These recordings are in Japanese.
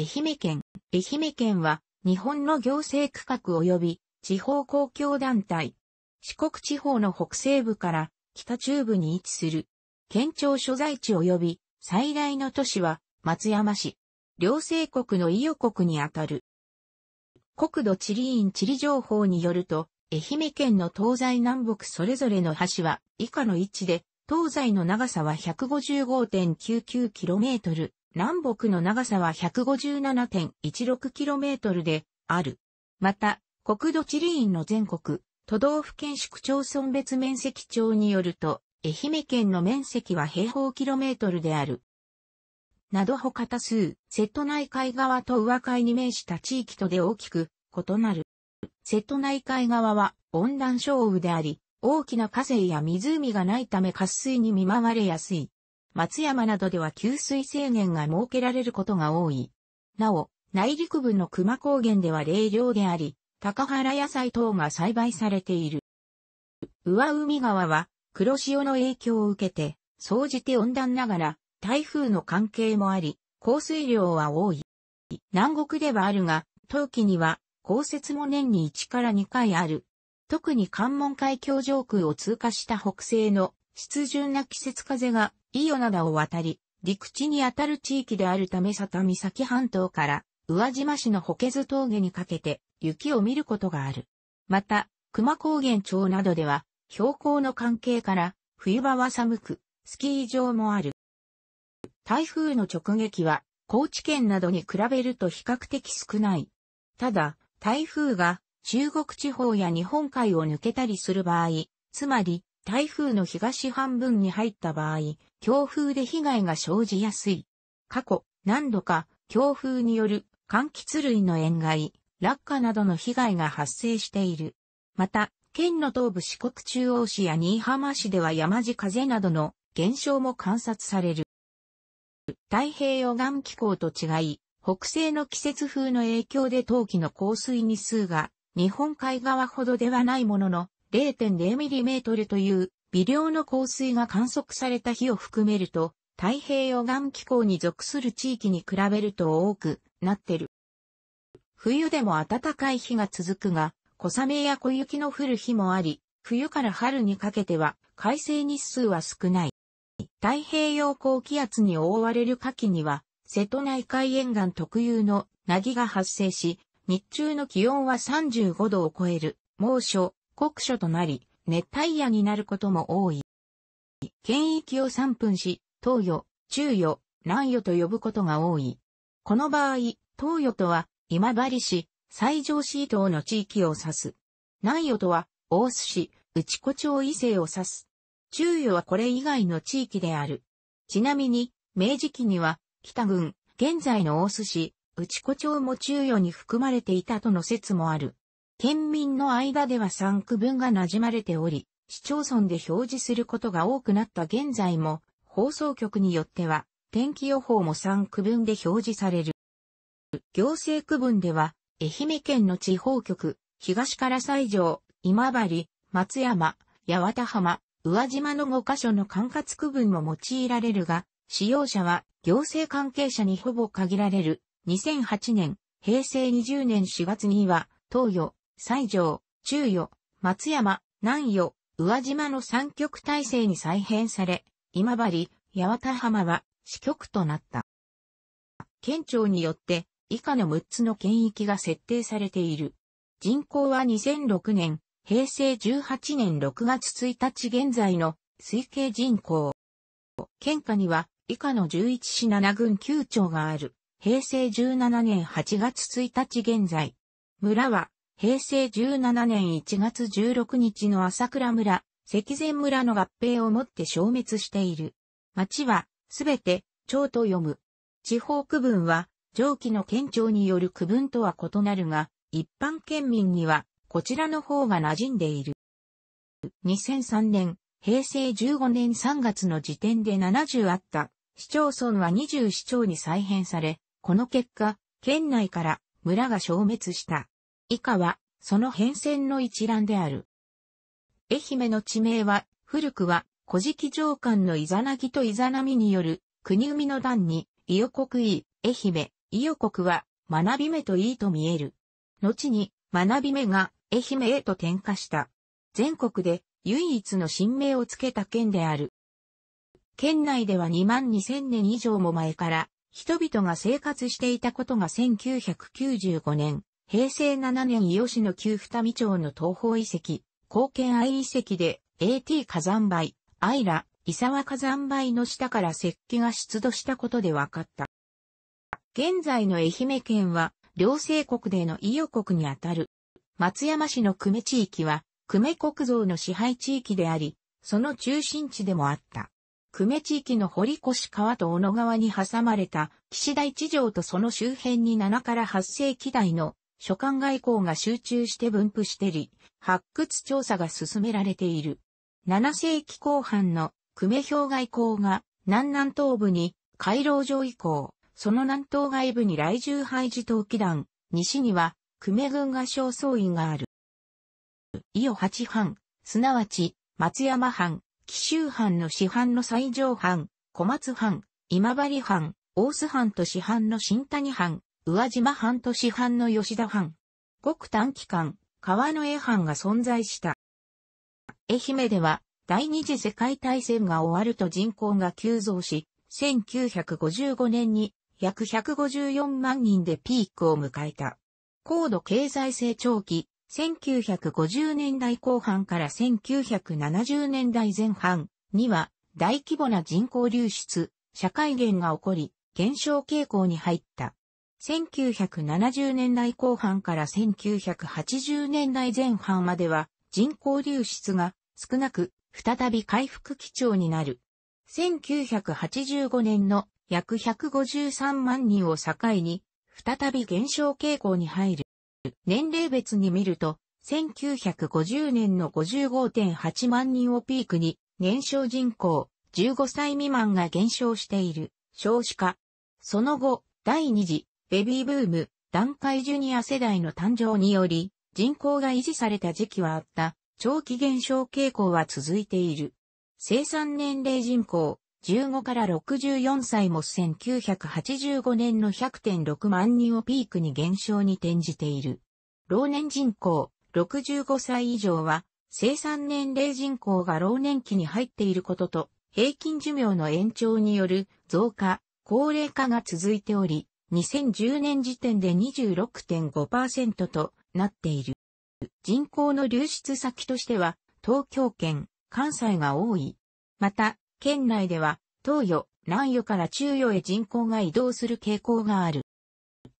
愛媛県。愛媛県は日本の行政区画及び地方公共団体。四国地方の北西部から北中部に位置する。県庁所在地及び最大の都市は松山市。両政国の伊予国にあたる。国土地理院地理情報によると、愛媛県の東西南北それぞれの橋は以下の位置で、東西の長さは 155.99km、南北の長さは 157.16km である。また、国土地理院の全国、都道府県市区町村別面積庁によると、愛媛県の面積は平方キロメートルである。など他多数、瀬戸内海側と上海に面した地域とで大きく異なる。瀬戸内海側は温暖少雨であり、大きな河川や湖がないため渇水に見舞われやすい。松山などでは給水制限が設けられることが多い。なお、内陸部の熊高原では冷涼であり、高原野菜等が栽培されている。上海川は黒潮の影響を受けて、総じて温暖ながら、台風の関係もあり、降水量は多い。南国ではあるが、冬季には降雪も年に1から2回ある。特に関門海峡上空を通過した北西の湿潤な季節風が伊予灘を渡り、陸地にあたる地域であるため佐田岬半島から宇和島市の保津峠にかけて雪を見ることがある。また、熊高原町などでは標高の関係から冬場は寒く、スキー場もある。台風の直撃は高知県などに比べると比較的少ない。ただ、台風が中国地方や日本海を抜けたりする場合、つまり台風の東半分に入った場合、強風で被害が生じやすい。過去、何度か強風による柑橘類の塩害、落下などの被害が発生している。また、県の東部四国中央市や新居浜市では山地風などの現象も観察される。太平洋岸気候と違い、北西の季節風の影響で冬季の降水日数が日本海側ほどではないものの、0 0トルという微量の降水が観測された日を含めると、太平洋岸気候に属する地域に比べると多くなってる。冬でも暖かい日が続くが、小雨や小雪の降る日もあり、冬から春にかけては快晴日数は少ない。太平洋高気圧に覆われる夏季には、瀬戸内海沿岸特有の凪が発生し、日中の気温は35度を超える猛暑、酷暑となり、熱帯夜になることも多い。県域を散分し、東予、中予、南予と呼ぶことが多い。この場合、東予とは、今治市、西条市等の地域を指す。南予とは、大須市、内子町伊勢を指す。中予はこれ以外の地域である。ちなみに、明治期には、北郡、現在の大須市、内子町も中予に含まれていたとの説もある。県民の間では3区分がなじまれており、市町村で表示することが多くなった現在も、放送局によっては、天気予報も3区分で表示される。行政区分では、愛媛県の地方局、東から西条、今治、松山、八幡浜、宇和島の5カ所の管轄区分も用いられるが、使用者は行政関係者にほぼ限られる。2008年、平成20年4月には、東予、西条、中与、松山、南与、宇和島の三極体制に再編され、今治、八幡浜は支局となった。県庁によって以下の6つの県域が設定されている。人口は2006年、平成18年6月1日現在の推計人口。県下には以下の11市7郡9町がある。平成17年8月1日現在。村は平成17年1月16日の朝倉村、関前村の合併をもって消滅している。町は、すべて、町と読む。地方区分は、上記の県庁による区分とは異なるが、一般県民には、こちらの方が馴染んでいる。2003年、平成15年3月の時点で70あった市町村は20市町に再編され、この結果、県内から村が消滅した。以下は、その変遷の一覧である。愛媛の地名は、古くは、古事記上官のイザナギとイザナミによる、国海の段に、伊予国い、愛媛、伊予国は、学び目といいと見える。後に、学び目が、愛媛へと転化した。全国で、唯一の新名をつけた県である。県内では2万2000年以上も前から、人々が生活していたことが1995年、平成7年伊予市の旧二見町の東方遺跡、高県愛遺跡で AT 火山灰、アイラ、伊沢火山灰の下から石器が出土したことで分かった。現在の愛媛県は、両生国での伊予国にあたる。松山市の久米地域は、久米国造の支配地域であり、その中心地でもあった。久米地域の堀越川と小野川に挟まれた、岸大地上とその周辺に7から8世紀代の所管外交が集中して分布してり、発掘調査が進められている。7世紀後半の久米氷外交が南南東部に回廊城以降、その南東外部に来住廃寺陶器団、西には久米軍が正倉院がある。伊予八藩、すなわち松山藩、紀州藩の市藩の西条藩、小松藩、今治藩、大須藩と市藩の新谷藩、宇和島藩と市藩の吉田藩。ごく短期間、川の江藩が存在した。愛媛では、第二次世界大戦が終わると人口が急増し、1955年に約154万人でピークを迎えた。高度経済成長期、1950年代後半から1970年代前半には大規模な人口流出、社会減が起こり、減少傾向に入った。1970年代後半から1980年代前半までは人口流出が少なく再び回復基調になる。1985年の約153万人を境に再び減少傾向に入る。年齢別に見ると1950年の55.8万人をピークに年少人口15歳未満が減少している少子化。その後、第二次ベビーブーム、段階ジュニア世代の誕生により、人口が維持された時期はあった、長期減少傾向は続いている。生産年齢人口、15から64歳も1985年の100.6万人をピークに減少に転じている。老年人口、65歳以上は、生産年齢人口が老年期に入っていることと、平均寿命の延長による増加、高齢化が続いており、2010年時点で26.5%となっている。人口の流出先としては、東京圏、関西が多い。また、県内では、東予、南予から中予へ人口が移動する傾向がある。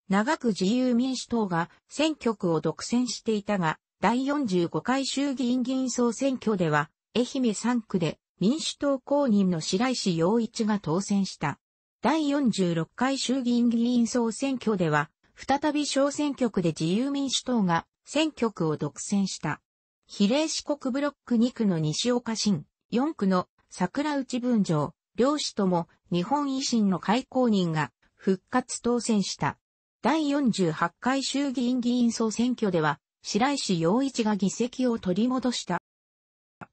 長く自由民主党が選挙区を独占していたが、第45回衆議院議員総選挙では、愛媛3区で民主党公認の白石洋一が当選した。第46回衆議院議員総選挙では、再び小選挙区で自由民主党が選挙区を独占した。比例四国ブロック2区の西岡新、4区の桜内文城、両氏とも日本維新の開公人が復活当選した。第48回衆議院議員総選挙では、白石洋一が議席を取り戻した。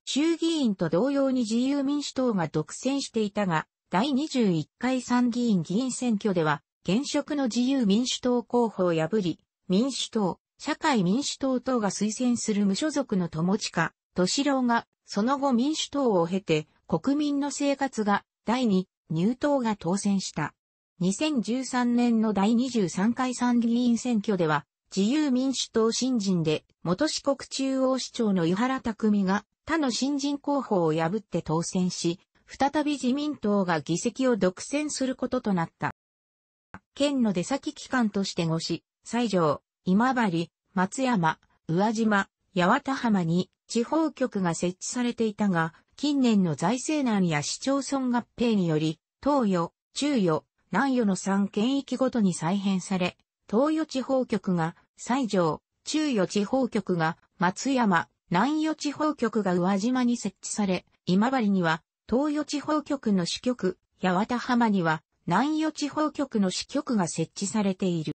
衆議院と同様に自由民主党が独占していたが、第21回参議院議員選挙では、現職の自由民主党候補を破り、民主党、社会民主党等が推薦する無所属の友近、敏郎が、その後民主党を経て、国民の生活が、第2、入党が当選した。2013年の第23回参議院選挙では、自由民主党新人で、元四国中央市長の湯原拓海が、他の新人候補を破って当選し、再び自民党が議席を独占することとなった。県の出先機関として五し、西条、今治、松山、宇和島、八幡浜に地方局が設置されていたが、近年の財政難や市町村合併により、東予、中予、南予の三県域ごとに再編され、東予地方局が西条、中予地方局が松山、南予地方局が宇和島に設置され、今治には東予地方局の支局、八幡浜には、南予地方局の支局が設置されている。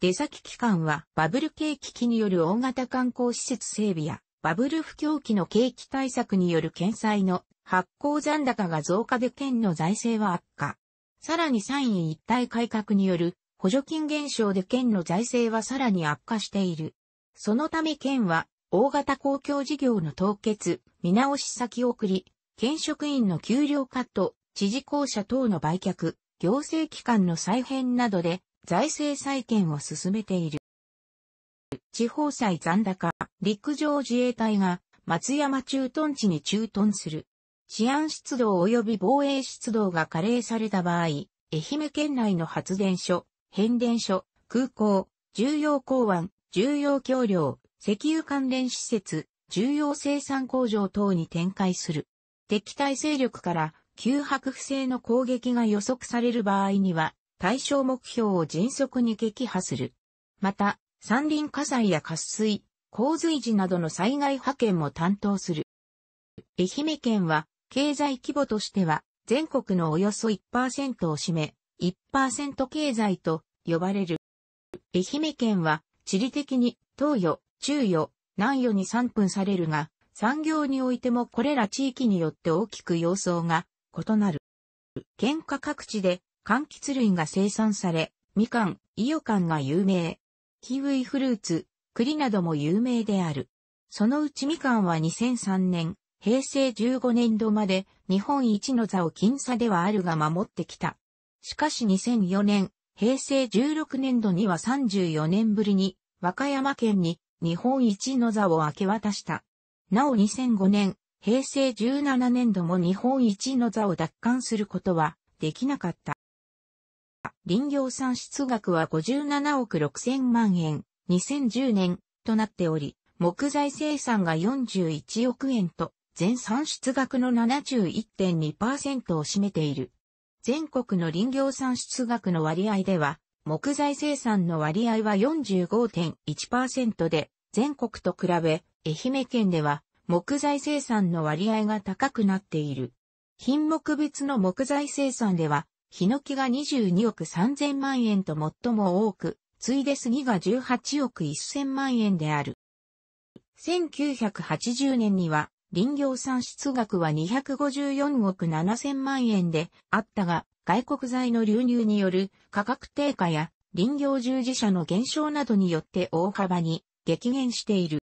出先機関はバブル景気期による大型観光施設整備やバブル不況期の景気対策による県債の発行残高が増加で県の財政は悪化。さらに産院一体改革による補助金減少で県の財政はさらに悪化している。そのため県は大型公共事業の凍結、見直し先送り、県職員の給料カット、知事公社等の売却、行政機関の再編などで財政再建を進めている。地方債残高、陸上自衛隊が松山駐屯地に駐屯する。治安出動及び防衛出動が加齢された場合、愛媛県内の発電所、変電所、空港、重要港湾、重要橋梁、石油関連施設、重要生産工場等に展開する。敵対勢力から急迫不正の攻撃が予測される場合には、対象目標を迅速に撃破する。また、山林火災や渇水、洪水時などの災害派遣も担当する。愛媛県は、経済規模としては、全国のおよそ1%を占め、1%経済と呼ばれる。愛媛県は、地理的に東予、中予、南予に3分されるが、産業においてもこれら地域によって大きく様相が異なる。県下各地で柑橘類が生産され、みかん、いよかんが有名。キウイフルーツ、栗なども有名である。そのうちみかんは2003年、平成15年度まで日本一の座を僅差ではあるが守ってきた。しかし2004年、平成16年度には34年ぶりに和歌山県に日本一の座を明け渡した。なお2005年、平成17年度も日本一の座を奪還することはできなかった。林業産出額は57億6000万円、2010年となっており、木材生産が41億円と、全産出額の71.2%を占めている。全国の林業産出額の割合では、木材生産の割合は45.1%で、全国と比べ愛媛県では木材生産の割合が高くなっている。品目別の木材生産では、ヒノキが22億3000万円と最も多く、ついで杉が18億1000万円である。1980年には、林業産出額は254億7000万円であったが、外国材の流入による価格低下や林業従事者の減少などによって大幅に激減している。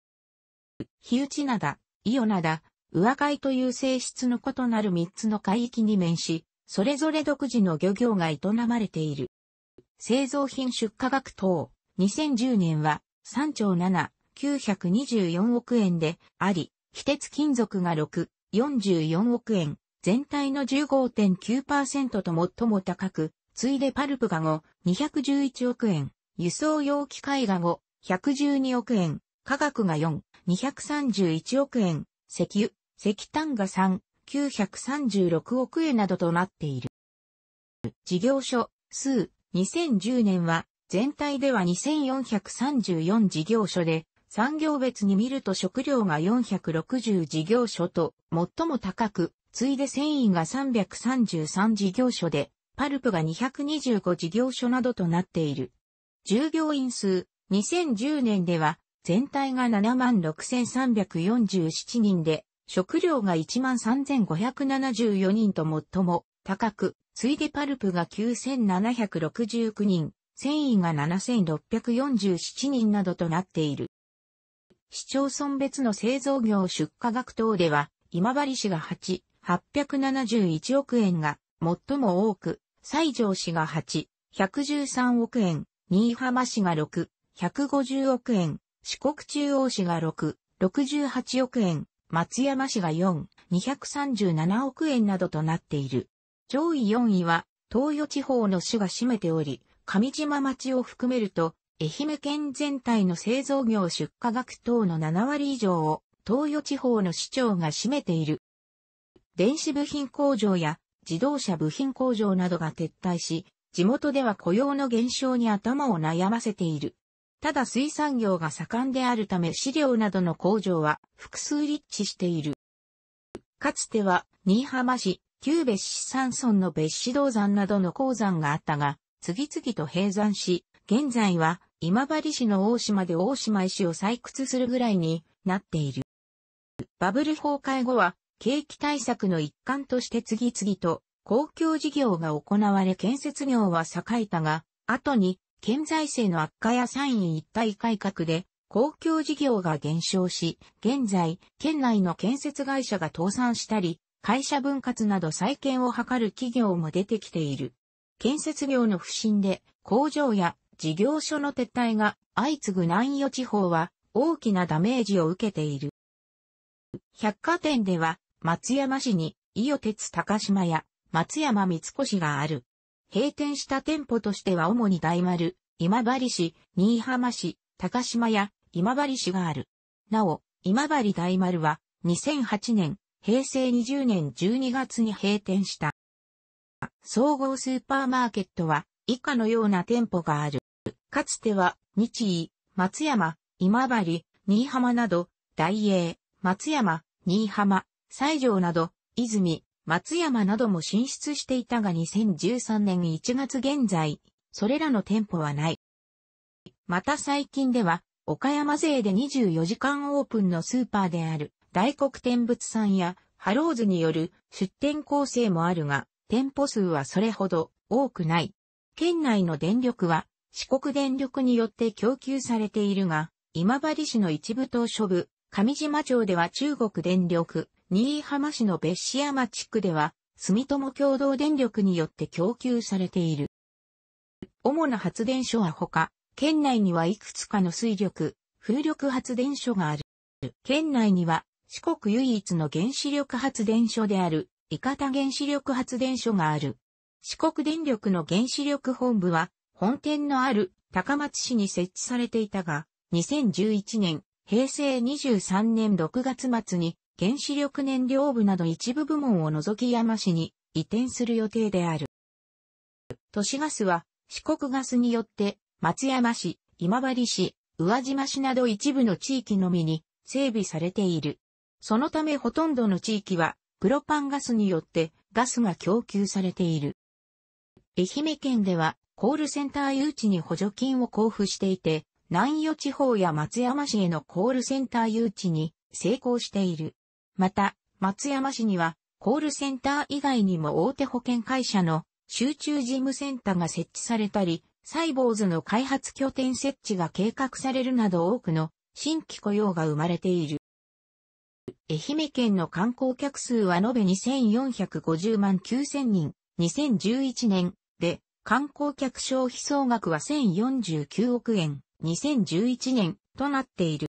日内灘、伊予灘、上海という性質の異なる三つの海域に面し、それぞれ独自の漁業が営まれている。製造品出荷額等、2010年は3兆7、924億円であり、非鉄金属が6、44億円、全体の15.9%と最も高く、ついでパルプが5、211億円、輸送用機械が5、112億円、価格が4、231億円、石油、石炭が3、936億円などとなっている。事業所、数、2010年は、全体では2434事業所で、産業別に見ると食料が460事業所と、最も高く、ついで繊維が333事業所で、パルプが225事業所などとなっている。従業員数、2010年では全体が76,347人で、食料が13,574人と最も高く、ついでパルプが9,769人、繊維が7,647人などとなっている。市町村別の製造業出荷額等では、今治市が8、871億円が最も多く、西条市が8、113億円、新居浜市が6、150億円、四国中央市が6、68億円、松山市が4、237億円などとなっている。上位4位は、東予地方の市が占めており、上島町を含めると、愛媛県全体の製造業出荷額等の7割以上を、東予地方の市長が占めている。電子部品工場や自動車部品工場などが撤退し、地元では雇用の減少に頭を悩ませている。ただ水産業が盛んであるため飼料などの工場は複数立地している。かつては、新居浜市、旧別市山村の別市銅山などの鉱山があったが、次々と閉山し、現在は今治市の大島で大島石を採掘するぐらいになっている。バブル崩壊後は、景気対策の一環として次々と公共事業が行われ建設業は栄えたが、後に県財政の悪化やイン一体改革で、公共事業が減少し、現在、県内の建設会社が倒産したり、会社分割など再建を図る企業も出てきている。建設業の不振で、工場や事業所の撤退が相次ぐ南予地方は大きなダメージを受けている。百貨店では、松山市に伊予鉄高島や松山三越がある。閉店した店舗としては主に大丸、今治市、新居浜市、高島屋、今治市がある。なお、今治大丸は2008年、平成20年12月に閉店した。総合スーパーマーケットは以下のような店舗がある。かつては、日井、松山、今治、新居浜など、大英、松山、新居浜、西条など、泉、松山なども進出していたが2013年1月現在、それらの店舗はない。また最近では、岡山勢で24時間オープンのスーパーである大黒天仏さんやハローズによる出店構成もあるが、店舗数はそれほど多くない。県内の電力は四国電力によって供給されているが、今治市の一部島諸部、上島町では中国電力、新居浜市の別市山地区では、住友共同電力によって供給されている。主な発電所は他、県内にはいくつかの水力、風力発電所がある。県内には四国唯一の原子力発電所である、伊方原子力発電所がある。四国電力の原子力本部は、本店のある高松市に設置されていたが、2011年、平成23年6月末に原子力燃料部など一部部門を除き山市に移転する予定である。都市ガスは四国ガスによって松山市、今治市、宇和島市など一部の地域のみに整備されている。そのためほとんどの地域はプロパンガスによってガスが供給されている。愛媛県ではコールセンター誘致に補助金を交付していて、南予地方や松山市へのコールセンター誘致に成功している。また、松山市には、コールセンター以外にも大手保険会社の集中事務センターが設置されたり、サイボーズの開発拠点設置が計画されるなど多くの新規雇用が生まれている。愛媛県の観光客数は延べ2450万9000人、2011年で観光客消費総額は1049億円、2011年となっている。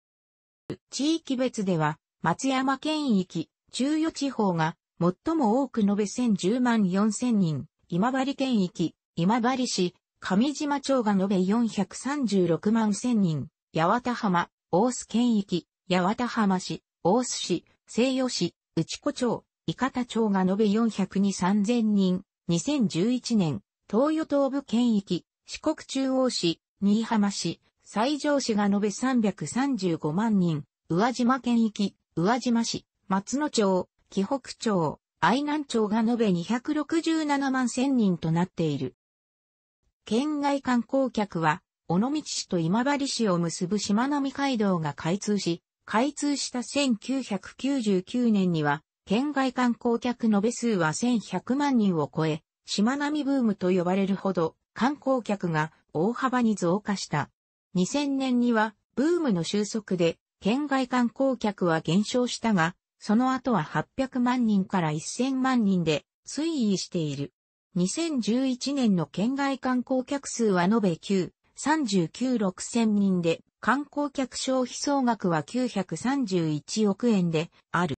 地域別では松山県域、中予地方が、最も多く延べ1010万4000人、今治県域、今治市、上島町が延べ436万1000人、八幡浜、大須県域、八幡浜市、大須市、西予市、内子町、伊方町が延べ4023000人、2011年、東予東部県域、四国中央市、新居浜市、西条市が延べ335万人、宇和島県域、宇和島市、松野町、紀北町、愛南町が延べ267万1000人となっている。県外観光客は、尾道市と今治市を結ぶ島並み海道が開通し、開通した1999年には、県外観光客延べ数は1100万人を超え、島並みブームと呼ばれるほど、観光客が大幅に増加した。2000年には、ブームの収束で、県外観光客は減少したが、その後は800万人から1000万人で推移している。2011年の県外観光客数は延べ9、396,000人で、観光客消費総額は931億円である。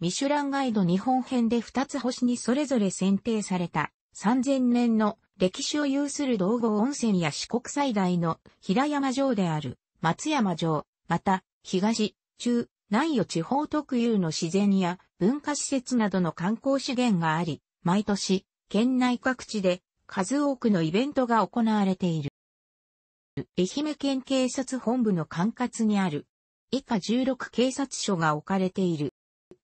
ミシュランガイド日本編で2つ星にそれぞれ選定された3000年の歴史を有する道後温泉や四国最大の平山城である松山城、また、東、中、南予地方特有の自然や文化施設などの観光資源があり、毎年、県内各地で数多くのイベントが行われている。愛媛県警察本部の管轄にある、以下16警察署が置かれている。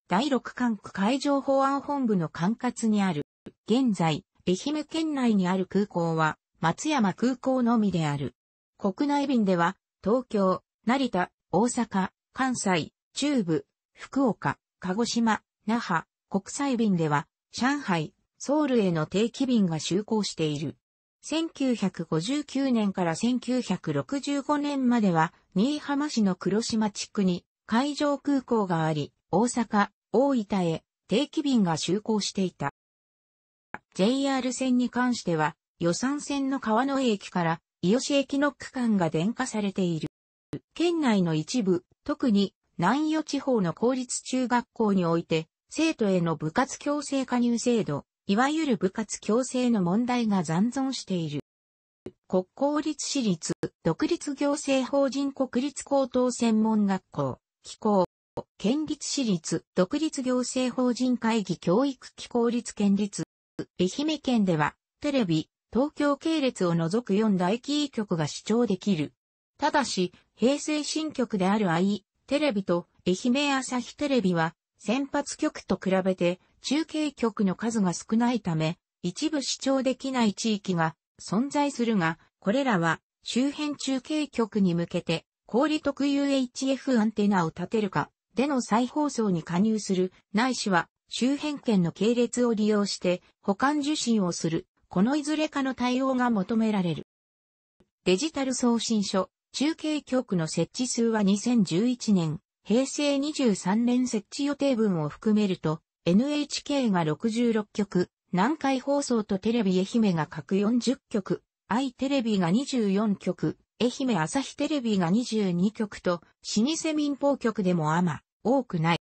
第6管区海上保安本部の管轄にある。現在、愛媛県内にある空港は、松山空港のみである。国内便では、東京、成田、大阪、関西、中部、福岡、鹿児島、那覇、国際便では、上海、ソウルへの定期便が就航している。1959年から1965年までは、新居浜市の黒島地区に海上空港があり、大阪、大分へ定期便が就航していた。JR 線に関しては、予算線の川野駅から伊予市駅の区間が電化されている。県内の一部、特に南予地方の公立中学校において、生徒への部活強制加入制度、いわゆる部活強制の問題が残存している。国公立私立、独立行政法人国立高等専門学校、機構、県立私立、独立行政法人会議教育機構立県立、愛媛県では、テレビ、東京系列を除く4大キー局が視聴できる。ただし、平成新局である i テレビと愛媛朝日テレビは先発局と比べて中継局の数が少ないため一部視聴できない地域が存在するが、これらは周辺中継局に向けて氷特有 HF アンテナを立てるかでの再放送に加入するないしは周辺圏の系列を利用して保管受信をする、このいずれかの対応が求められる。デジタル送信書中継局の設置数は2011年、平成23年設置予定分を含めると、NHK が66局、南海放送とテレビ愛媛が各40局、愛テレビが24局、愛媛朝日テレビが22局と、老舗民放局でもあま、多くない。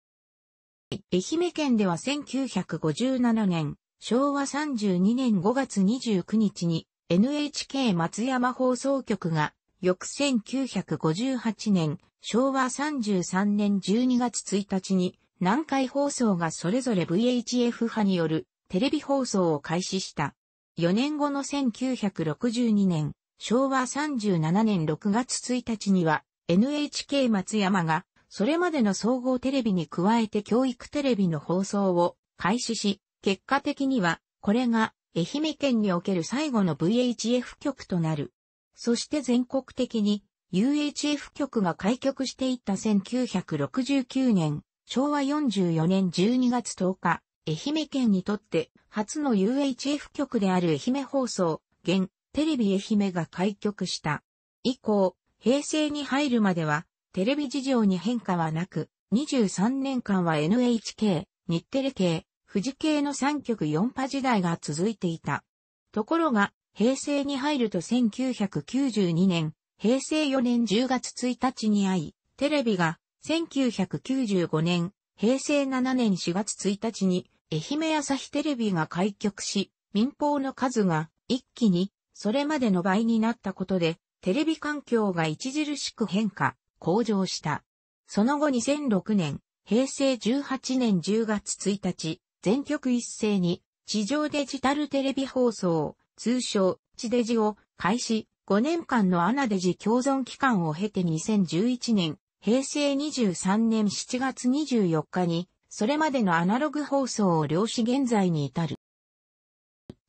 愛媛県では1957年、昭和32年5月29日に NHK 松山放送局が翌1958年、昭和33年12月1日に、南海放送がそれぞれ VHF 派によるテレビ放送を開始した。4年後の1962年、昭和37年6月1日には NHK 松山がそれまでの総合テレビに加えて教育テレビの放送を開始し、結果的にはこれが愛媛県における最後の VHF 局となる。そして全国的に UHF 局が開局していった1969年、昭和44年12月10日、愛媛県にとって初の UHF 局である愛媛放送、現、テレビ愛媛が開局した。以降、平成に入るまでは、テレビ事情に変化はなく、23年間は NHK、日テレ系、富士系の3局4波時代が続いていた。ところが、平成に入ると1992年、平成4年10月1日に会い、テレビが1995年、平成7年4月1日に、愛媛朝日テレビが開局し、民放の数が一気にそれまでの倍になったことで、テレビ環境が著しく変化、向上した。その後2006年、平成18年10月1日、全局一斉に地上デジタルテレビ放送、通称、地デジを開始、5年間のアナデジ共存期間を経て2011年、平成23年7月24日に、それまでのアナログ放送を量子現在に至る。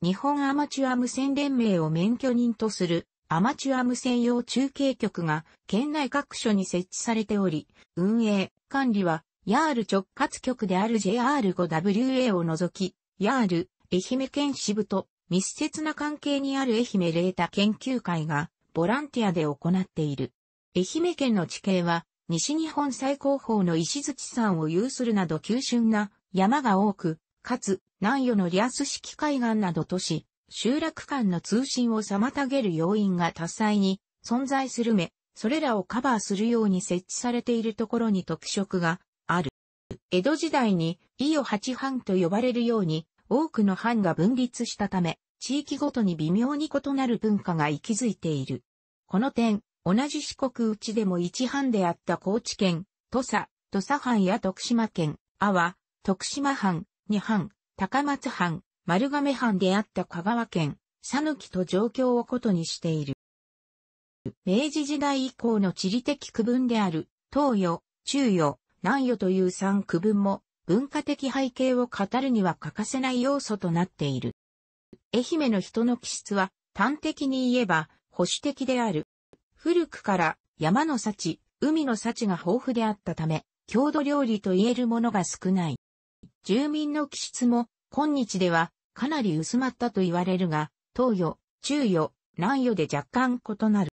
日本アマチュア無線連盟を免許人とするアマチュア無線用中継局が県内各所に設置されており、運営、管理は、ヤール直轄局である JR5WA を除き、ヤール、愛媛県支部と密接な関係にある愛媛レータ研究会がボランティアで行っている。愛媛県の地形は西日本最高峰の石槌山を有するなど急峻な山が多く、かつ南予のリアス式海岸など都市、集落間の通信を妨げる要因が多彩に存在するめ、それらをカバーするように設置されているところに特色がある。江戸時代に伊予八藩と呼ばれるように多くの藩が分立したため、地域ごとに微妙に異なる文化が息づいている。この点、同じ四国内でも一藩であった高知県、土佐、土佐藩や徳島県、阿波、徳島藩、二藩、高松藩、丸亀藩であった香川県、讃岐と状況を異にしている。明治時代以降の地理的区分である、東予、中予、南予という三区分も、文化的背景を語るには欠かせない要素となっている。愛媛の人の気質は端的に言えば保守的である。古くから山の幸、海の幸が豊富であったため、郷土料理と言えるものが少ない。住民の気質も今日ではかなり薄まったと言われるが、東予、中予、南予で若干異なる。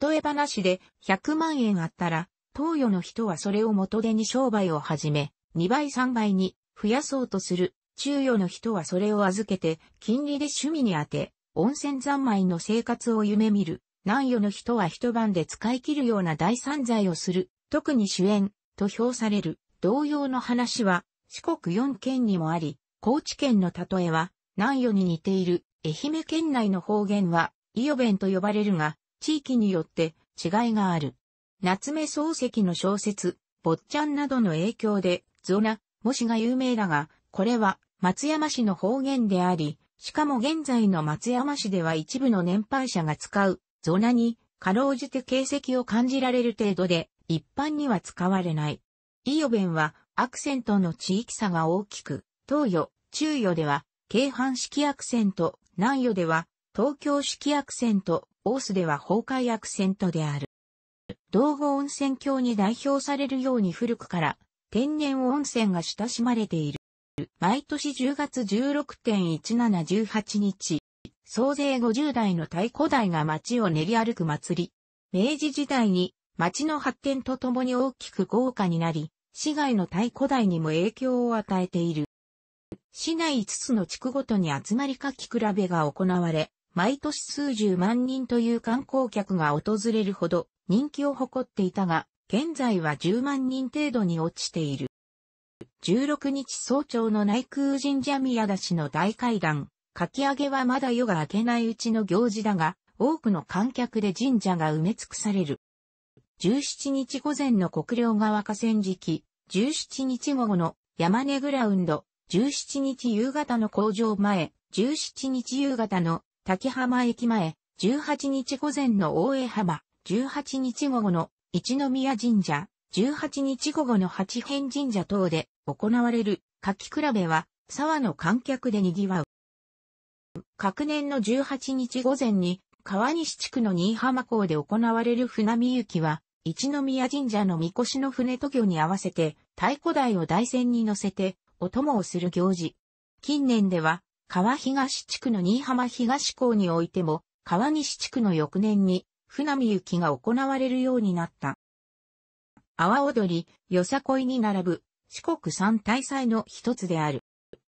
例え話で100万円あったら、東予の人はそれを元手に商売を始め、2倍3倍に増やそうとする。中与の人はそれを預けて、金利で趣味に当て、温泉三昧の生活を夢見る。南与の人は一晩で使い切るような大散財をする。特に主演、と評される。同様の話は、四国四県にもあり、高知県の例えは、南与に似ている。愛媛県内の方言は、伊予弁と呼ばれるが、地域によって違いがある。夏目漱石の小説、坊ちゃんなどの影響で、ゾナ、もしが有名だが、これは松山市の方言であり、しかも現在の松山市では一部の年配者が使うゾナに、かろうじて形跡を感じられる程度で、一般には使われない。イオ弁はアクセントの地域差が大きく、東予、中予では、京阪式アクセント、南予では、東京式アクセント、大須では崩壊アクセントである。道後温泉郷に代表されるように古くから、天然温泉が親しまれている。毎年10月16.1718日、総勢50代の太鼓台が街を練り歩く祭り。明治時代に街の発展とともに大きく豪華になり、市外の太鼓台にも影響を与えている。市内5つの地区ごとに集まりかき比べが行われ、毎年数十万人という観光客が訪れるほど人気を誇っていたが、現在は10万人程度に落ちている。16日早朝の内空神社宮出しの大会談、かき上げはまだ夜が明けないうちの行事だが、多くの観客で神社が埋め尽くされる。17日午前の国領川河川敷、17日午後の山根グラウンド、17日夕方の工場前、17日夕方の滝浜駅前、18日午前の大江浜、18日午後の一宮神社、18日午後の八辺神社等で行われる書き比べは、沢の観客で賑わう。各年の18日午前に、川西地区の新居浜港で行われる船見行きは、一宮神社の神輿の船渡魚に合わせて、太鼓台を台船に乗せて、お供をする行事。近年では、川東地区の新居浜東港においても、川西地区の翌年に、船見行きが行われるようになった。阿波踊り、よさこいに並ぶ四国三大祭の一つである。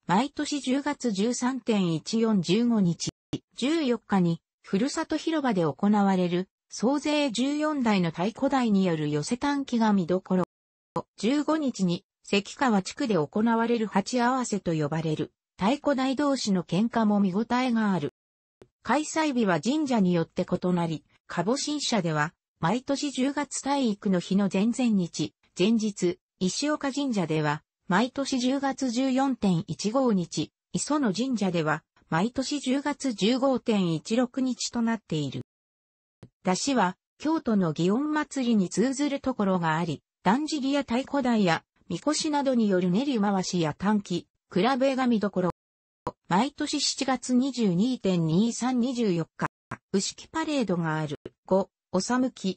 毎年10月13.1415日、14日に、ふるさと広場で行われる、総勢14台の太鼓台による寄せ短期が見どころ。15日に、関川地区で行われる鉢合わせと呼ばれる、太鼓台同士の喧嘩も見応えがある。開催日は神社によって異なり、カボ新社では、毎年10月体育の日の前々日、前日、石岡神社では、毎年10月14.15日、磯野神社では、毎年10月15.16日となっている。出しは、京都の祇園祭りに通ずるところがあり、だんじりや太鼓台や、みこしなどによる練り回しや短期、比べ見どころ。毎年7月22.2324日、牛木パレードがある。5、おさむき。